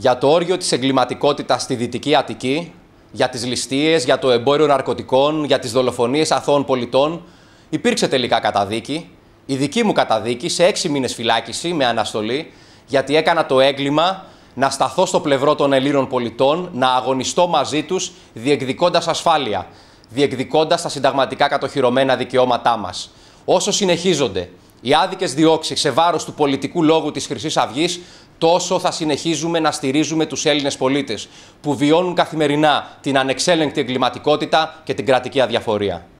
για το όριο της εγκληματικότητας στη Δυτική Αττική, για τις ληστείες, για το εμπόριο ναρκωτικών, για τις δολοφονίες αθώων πολιτών, υπήρξε τελικά καταδίκη, η δική μου καταδίκη σε έξι μήνες φυλάκιση με αναστολή, γιατί έκανα το έγκλημα να σταθώ στο πλευρό των Ελλήνων πολιτών, να αγωνιστώ μαζί τους διεκδικώντας ασφάλεια, διεκδικώντας τα συνταγματικά κατοχυρωμένα δικαιώματά μας. Όσο συνεχίζονται οι άδικες διώξεις σε βάρος του πολιτικού λόγου της Χρυσής Αυγής, τόσο θα συνεχίζουμε να στηρίζουμε τους Έλληνες πολίτες, που βιώνουν καθημερινά την ανεξέλεγκτη εγκληματικότητα και την κρατική αδιαφορία.